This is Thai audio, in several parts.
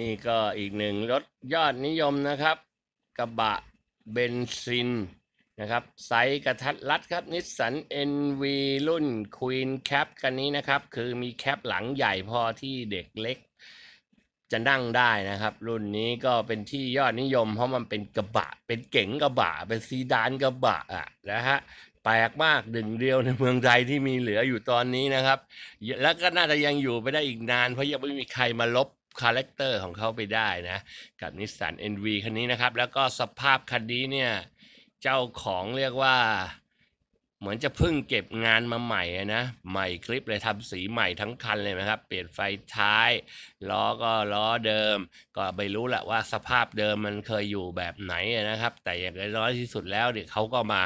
นี่ก็อีกหนึ่งรถยอดนิยมนะครับ กระบะเบนซินนะครับไซส์กระทัดรัดครับนิสสัน NV รุ่น Queen Cap กันนี้นะครับ คือมีแคปหลังใหญ่พอที่เด็กเล็กจะนั่งได้นะครับ รุ่นนี้ก็เป็นที่ยอดนิยมเพราะมันเป็นกระบะ เป็นเก๋งกระบะเป็นซีดานกระบะอ่ะนะฮะแปลกมากดึงเดียวในเมืองไทยที่มีเหลืออยู่ตอนนี้นะครับและก็น่าจะยังอยู่ไปได้อีกนาน เพราะยังไม่มีใครมาลบคาแรคเตอร์ของเขาไปได้นะ กับนิสสัน NV คันนี้นะครับ แล้วก็สภาพคันนี้เนี่ยเจ้าของเรียกว่า เหมือนจะเพิ่งเก็บงานมาใหม่นะใหม่คลิปเลยทำสีใหม่ทั้งคันเลยนะครับ เปลี่ยนไฟท้ายล้อก็ล้อเดิม ก็ไม่รู้แหละว่าสภาพเดิมมันเคยอยู่แบบไหนนะครับ แต่อย่างน้อยที่สุดแล้วเนี่ยเขาก็มา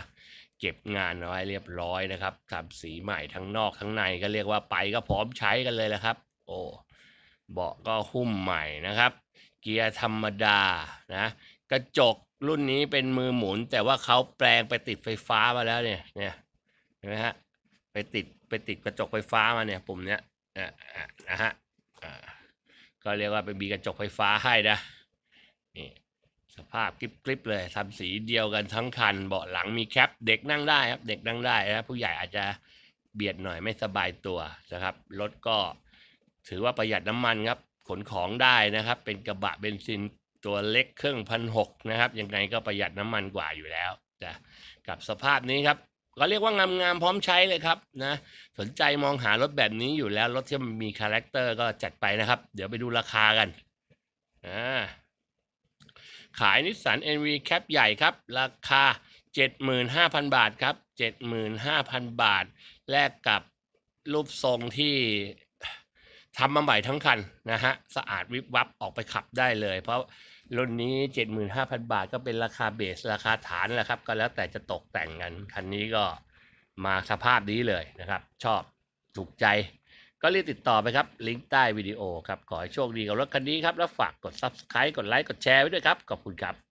เก็บงานไว้เรียบร้อยนะครับทำสีใหม่ทั้งนอกทั้งในก็เรียกว่าไปก็พร้อมใช้กันเลยแหละครับ โอ้เบาะก็หุ้มใหม่นะครับเกียร์ธรรมดานะกระจกรุ่นนี้เป็นมือหมุน แต่ว่าเขาแปลงไปติดไฟฟ้ามาแล้วเนี่ยเนี่ยเห็นไหมฮะไปติดไปติดกระจกไฟฟ้ามาเนี่ยปุ่มเนี้ยนะฮะก็เรียกว่าเป็นบีกระจกไฟฟ้าให้นะนี่สภาพกริบๆเลยทำสีเดียวกันทั้งคันเบาะหลังมีแคปเด็กนั่งได้ครับ เด็กนั่งได้นะผู้ใหญ่อาจจะเบียดหน่อยไม่สบายตัวนะครับรถก็ถือว่าประหยัดน้ำมันครับ ขนของได้นะครับ เป็นกระบะเบนซินตัวเล็กเครื่องพันหกนะครับยังไงก็ประหยัดน้ำมันกว่าอยู่แล้วจ้ะกับสภาพนี้ครับก็เรียกว่างามๆพร้อมใช้เลยครับนะสนใจมองหารถแบบนี้อยู่แล้ว รถที่มีคาแรคเตอร์ก็จัดไปนะครับ เดี๋ยวไปดูราคากันอ่าขายนิสสัน NV แคปใหญ่ครับ ราคา 75,000 บาทครับ75,000 บาทแลกกับรูปทรงที่ทำมาใหม่ทั้งคัน นะฮะ สะอาดวิบวับออกไปขับได้เลย เพราะรุ่นนี้ 75,000 บาทก็เป็นราคาเบสราคาฐานแหละครับ ก็แล้วแต่จะตกแต่งกันคันนี้ก็มาสภาพนี้เลยนะครับ ชอบ ถูกใจ ก็รีบติดต่อไปครับ ลิงก์ใต้วิดีโอครับ ขอให้โชคดีกับรถคันนี้ครับ แล้วฝากกด Subscribe กดไลค์กดแชร์ไว้ด้วยครับ ขอบคุณครับ